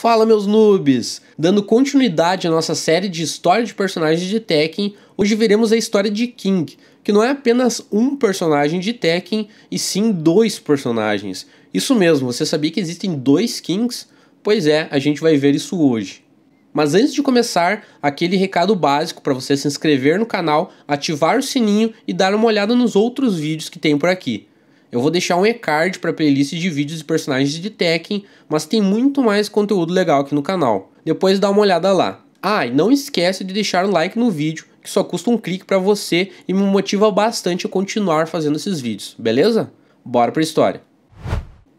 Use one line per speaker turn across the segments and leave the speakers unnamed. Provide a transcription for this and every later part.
Fala meus noobs! Dando continuidade à nossa série de história de personagens de Tekken, hoje veremos a história de King, que não é apenas um personagem de Tekken, e sim dois personagens. Isso mesmo, você sabia que existem dois Kings? Pois é, a gente vai ver isso hoje. Mas antes de começar, aquele recado básico para você se inscrever no canal, ativar o sininho e dar uma olhada nos outros vídeos que tem por aqui. Eu vou deixar um e-card para playlist de vídeos e personagens de Tekken, mas tem muito mais conteúdo legal aqui no canal. Depois dá uma olhada lá. Ah, e não esquece de deixar um like no vídeo, que só custa um clique para você e me motiva bastante a continuar fazendo esses vídeos, beleza? Bora pra história.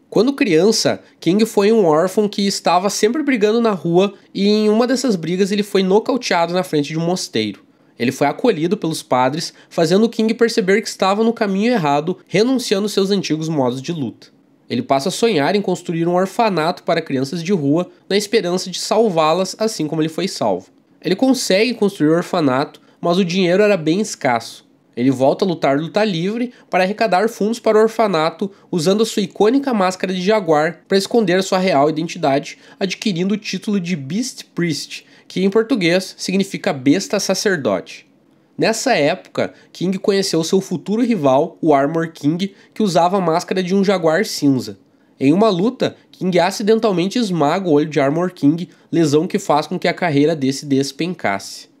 Quando criança, King foi um órfão que estava sempre brigando na rua e em uma dessas brigas ele foi nocauteado na frente de um mosteiro. Ele foi acolhido pelos padres, fazendo King perceber que estava no caminho errado, renunciando seus antigos modos de luta. Ele passa a sonhar em construir um orfanato para crianças de rua, na esperança de salvá-las assim como ele foi salvo. Ele consegue construir o orfanato, mas o dinheiro era bem escasso. Ele volta a lutar luta livre para arrecadar fundos para o orfanato usando a sua icônica máscara de jaguar para esconder sua real identidade, adquirindo o título de Beast Priest, que em português significa besta sacerdote. Nessa época, King conheceu seu futuro rival, o Armor King, que usava a máscara de um jaguar cinza. Em uma luta, King acidentalmente esmaga o olho de Armor King, lesão que faz com que a carreira desse despencasse.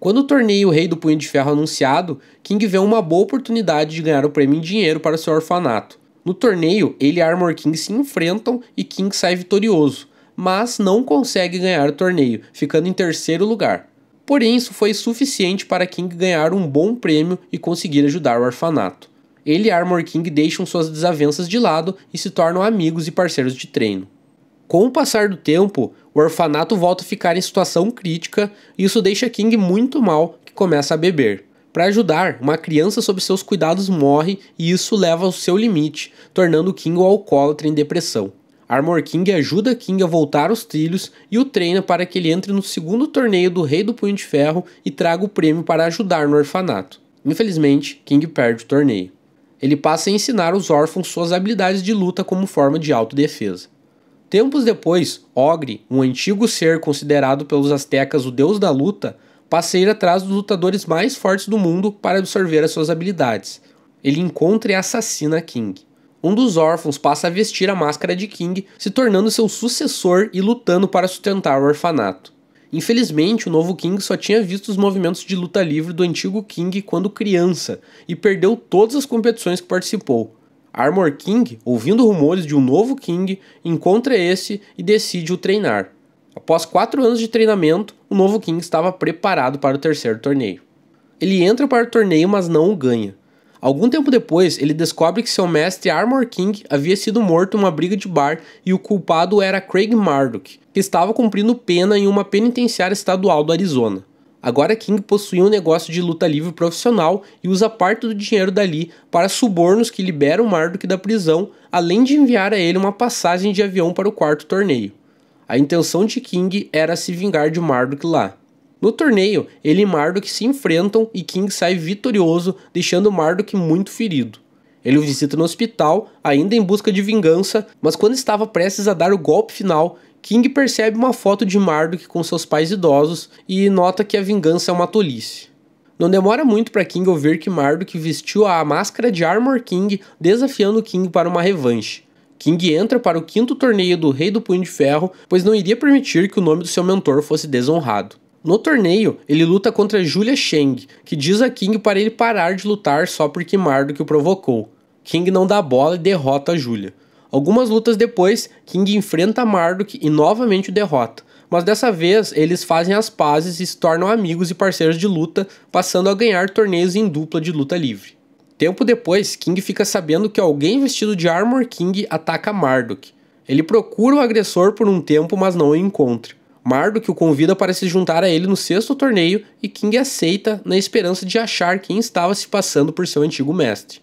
Quando o torneio Rei do Punho de Ferro é anunciado, King vê uma boa oportunidade de ganhar o prêmio em dinheiro para seu orfanato. No torneio, ele e Armor King se enfrentam e King sai vitorioso, mas não consegue ganhar o torneio, ficando em terceiro lugar. Porém, isso foi suficiente para King ganhar um bom prêmio e conseguir ajudar o orfanato. Ele e Armor King deixam suas desavenças de lado e se tornam amigos e parceiros de treino. Com o passar do tempo, o orfanato volta a ficar em situação crítica e isso deixa King muito mal, que começa a beber. Para ajudar, uma criança sob seus cuidados morre e isso leva ao seu limite, tornando King o alcoólatra em depressão. Armor King ajuda King a voltar aos trilhos e o treina para que ele entre no segundo torneio do Rei do Punho de Ferro e traga o prêmio para ajudar no orfanato. Infelizmente, King perde o torneio. Ele passa a ensinar os órfãos suas habilidades de luta como forma de autodefesa. Tempos depois, Ogre, um antigo ser considerado pelos astecas o deus da luta, passeia atrás dos lutadores mais fortes do mundo para absorver as suas habilidades. Ele encontra e assassina King. Um dos órfãos passa a vestir a máscara de King, se tornando seu sucessor e lutando para sustentar o orfanato. Infelizmente, o novo King só tinha visto os movimentos de luta livre do antigo King quando criança e perdeu todas as competições que participou, Armor King, ouvindo rumores de um novo King, encontra esse e decide o treinar. Após quatro anos de treinamento, o novo King estava preparado para o terceiro torneio. Ele entra para o torneio, mas não o ganha. Algum tempo depois, ele descobre que seu mestre Armor King havia sido morto em uma briga de bar e o culpado era Craig Marduk, que estava cumprindo pena em uma penitenciária estadual do Arizona. Agora King possui um negócio de luta livre profissional e usa parte do dinheiro dali para subornos que liberam Marduk da prisão, além de enviar a ele uma passagem de avião para o quarto torneio. A intenção de King era se vingar de Marduk lá. No torneio, ele e Marduk se enfrentam e King sai vitorioso, deixando Marduk muito ferido. Ele o visita no hospital, ainda em busca de vingança, mas quando estava prestes a dar o golpe final, King percebe uma foto de Marduk com seus pais idosos e nota que a vingança é uma tolice. Não demora muito para King ouvir que Marduk vestiu a máscara de Armor King, desafiando King para uma revanche. King entra para o quinto torneio do Rei do Punho de Ferro, pois não iria permitir que o nome do seu mentor fosse desonrado. No torneio, ele luta contra Julia Sheng, que diz a King para ele parar de lutar só porque Marduk o provocou. King não dá bola e derrota Julia. Algumas lutas depois, King enfrenta Marduk e novamente o derrota, mas dessa vez eles fazem as pazes e se tornam amigos e parceiros de luta, passando a ganhar torneios em dupla de luta livre. Tempo depois, King fica sabendo que alguém vestido de Armor King ataca Marduk. Ele procura o agressor por um tempo, mas não o encontra. Marduk o convida para se juntar a ele no sexto torneio e King aceita na esperança de achar quem estava se passando por seu antigo mestre.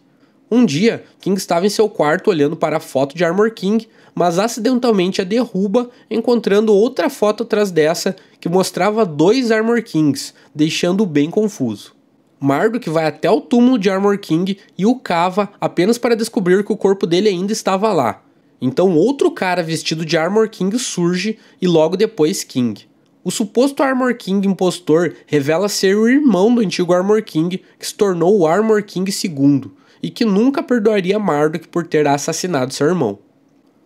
Um dia, King estava em seu quarto olhando para a foto de Armor King, mas acidentalmente a derruba, encontrando outra foto atrás dessa que mostrava dois Armor Kings, deixando-o bem confuso. Marduk vai até o túmulo de Armor King e o cava apenas para descobrir que o corpo dele ainda estava lá. Então outro cara vestido de Armor King surge e logo depois King. O suposto Armor King impostor revela ser o irmão do antigo Armor King, que se tornou o Armor King II e que nunca perdoaria Marduk por ter assassinado seu irmão.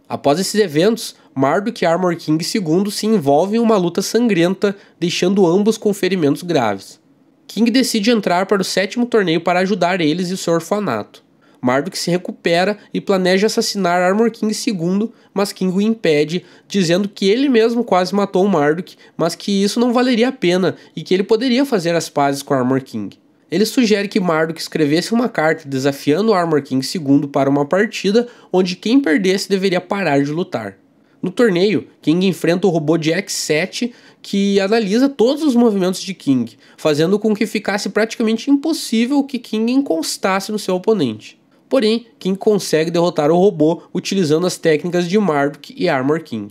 Após esses eventos, Marduk e Armor King II se envolvem em uma luta sangrenta, deixando ambos com ferimentos graves. King decide entrar para o sétimo torneio para ajudar eles e seu orfanato. Marduk se recupera e planeja assassinar Armor King II, mas King o impede, dizendo que ele mesmo quase matou Marduk, mas que isso não valeria a pena e que ele poderia fazer as pazes com Armor King. Ele sugere que Marduk escrevesse uma carta desafiando Armor King II para uma partida onde quem perdesse deveria parar de lutar. No torneio, King enfrenta o robô de X7 que analisa todos os movimentos de King, fazendo com que ficasse praticamente impossível que King encostasse no seu oponente. Porém, King consegue derrotar o robô utilizando as técnicas de Marduk e Armor King.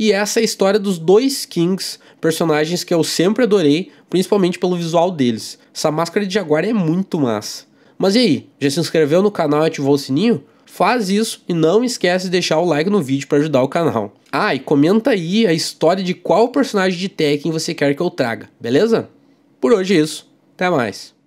E essa é a história dos dois Kings, personagens que eu sempre adorei, principalmente pelo visual deles. Essa máscara de jaguar é muito massa. Mas e aí, já se inscreveu no canal e ativou o sininho? Faz isso e não esquece de deixar o like no vídeo para ajudar o canal. Ah, e comenta aí a história de qual personagem de Tekken você quer que eu traga, beleza? Por hoje é isso. Até mais.